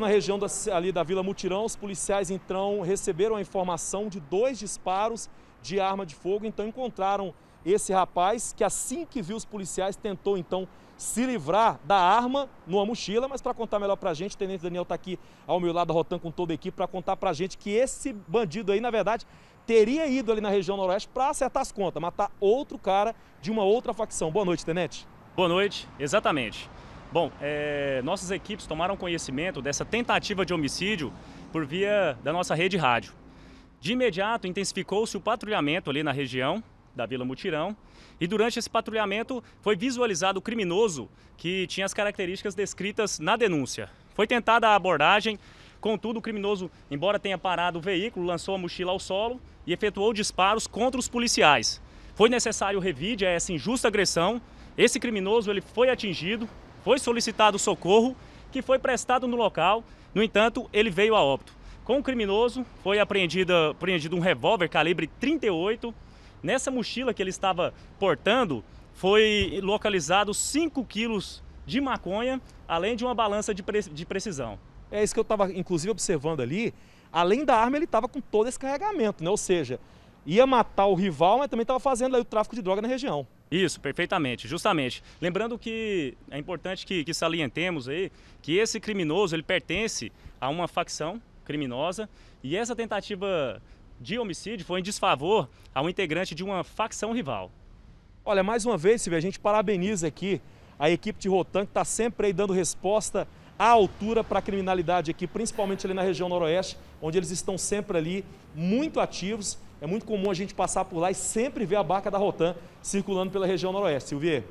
Na região da, ali da Vila Mutirão, os policiais então receberam a informação de dois disparos de arma de fogo, então encontraram esse rapaz que assim que viu os policiais tentou então se livrar da arma numa mochila, mas para contar melhor para a gente, o Tenente Daniel está aqui ao meu lado, rotando com toda a equipe, para contar para a gente que esse bandido aí, na verdade, teria ido ali na região noroeste para acertar as contas, matar outro cara de uma outra facção. Boa noite, Tenente. Boa noite, exatamente. Bom, é, nossas equipes tomaram conhecimento dessa tentativa de homicídio por via da nossa rede rádio. De imediato, intensificou-se o patrulhamento ali na região da Vila Mutirão e durante esse patrulhamento foi visualizado o criminoso que tinha as características descritas na denúncia. Foi tentada a abordagem, contudo o criminoso, embora tenha parado o veículo, lançou a mochila ao solo e efetuou disparos contra os policiais. Foi necessário revide a essa injusta agressão. Esse criminoso ele foi atingido, foi solicitado socorro, que foi prestado no local, no entanto, ele veio a óbito. Com o criminoso, foi apreendido, apreendido um revólver calibre 38. Nessa mochila que ele estava portando, foi localizado 5 quilos de maconha, além de uma balança de, pre de precisão. É isso que eu estava, inclusive, observando ali. Além da arma, ele estava com todo esse carregamento, né? Ou seja, ia matar o rival, mas também estava fazendo o tráfico de droga na região. Isso, perfeitamente, justamente. Lembrando que é importante que, que salientemos aí que esse criminoso ele pertence a uma facção criminosa e essa tentativa de homicídio foi em desfavor a um integrante de uma facção rival. Olha, mais uma vez, Silvia, a gente parabeniza aqui a equipe de Rotan, que está sempre aí dando resposta à altura para a criminalidade aqui, principalmente ali na região noroeste, onde eles estão sempre ali muito ativos é muito comum a gente passar por lá e sempre ver a barca da Rotan circulando pela região noroeste. Silvier.